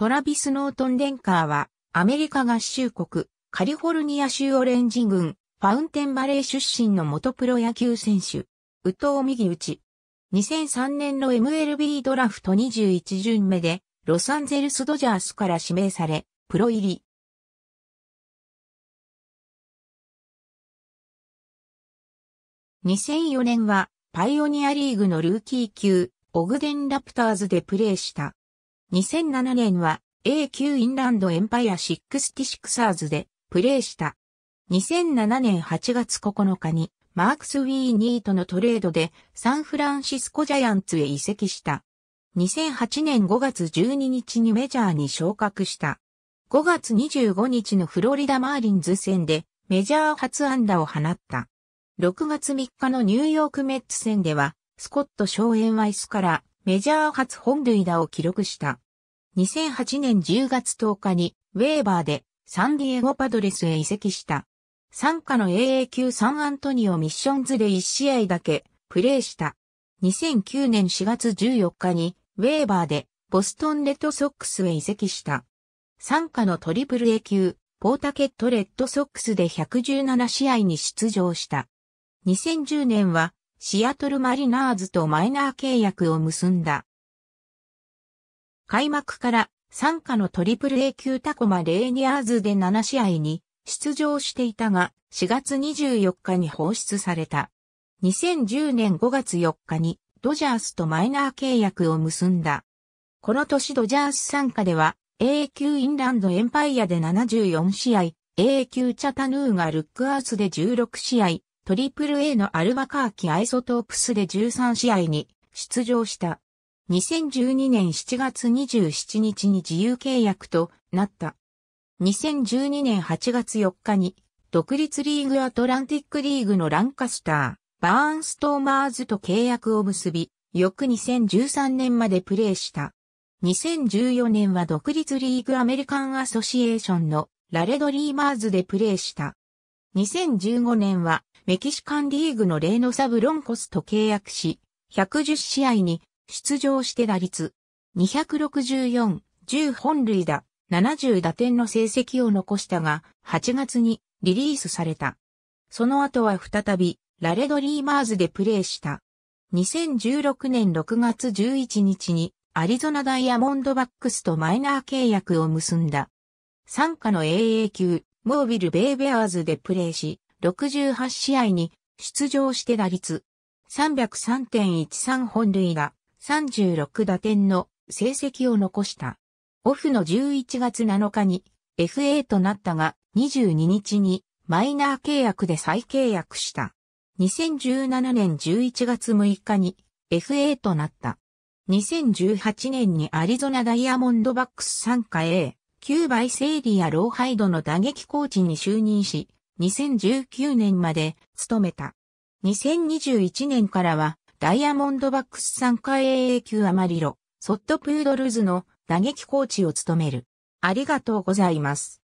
トラビス・ノートン・デンカーは、アメリカ合衆国、カリフォルニア州オレンジ郡、ファウンテンバレー出身の元プロ野球選手、宇藤右打ち。2003年の MLB ドラフト21巡目で、ロサンゼルス・ドジャースから指名され、プロ入り。2004年は、パイオニアリーグのルーキー級、オグデン・ラプターズでプレーした。2007年は A 級インランドエンパイア 66ers でプレーした。2007年8月9日にマークス・ウィーニートのトレードでサンフランシスコジャイアンツへ移籍した。2008年5月12日にメジャーに昇格した。5月25日のフロリダマーリンズ戦でメジャー初安打を放った。6月3日のニューヨークメッツ戦ではスコット・ショーエンワイスからメジャー初本塁打を記録した。2008年10月10日にウェーバーでサンディエゴパドレスへ移籍した。参加の AA 級サンアントニオミッションズで1試合だけプレーした。2009年4月14日にウェーバーでボストンレッドソックスへ移籍した。参加のトリプル A 級ポータケットレッドソックスで117試合に出場した。2010年はシアトルマリナーズとマイナー契約を結んだ。開幕から参加のトリプル A 級タコマレーニアーズで7試合に出場していたが4月24日に放出された。2010年5月4日にドジャースとマイナー契約を結んだ。この年ドジャース参加では A 級インランドエンパイアで74試合、A 級チャタヌーガルックアースで16試合、トリプル a のアルバカーキアイソトープスで13試合に出場した。2012年7月27日に自由契約となった。2012年8月4日に独立リーグアトランティックリーグのランカスター、バーンストーマーズと契約を結び、翌2013年までプレーした。2014年は独立リーグアメリカンアソシエーションのラレドリーマーズでプレーした。2015年はメキシカンリーグのレーノサブロンコスと契約し、110試合に出場して打率264、10本塁打、70打点の成績を残したが、8月にリリースされた。その後は再び、ラレドリーマーズでプレーした。2016年6月11日に、アリゾナダイヤモンドバックスとマイナー契約を結んだ。参加の AA 級、モービル・ベイ・ベアーズでプレーし、68試合に出場して打率303.13本塁打36打点の成績を残した。オフの11月7日に FA となったが22日にマイナー契約で再契約した。2017年11月6日に FA となった。2018年にアリゾナダイヤモンドバックス参加 A、9倍セイリア・ローハイドの打撃コーチに就任し、2019年まで務めた。2021年からは、ダイヤモンドバックス参加 AA 級アマリロ、ソットプードルズの打撃コーチを務める。ありがとうございます。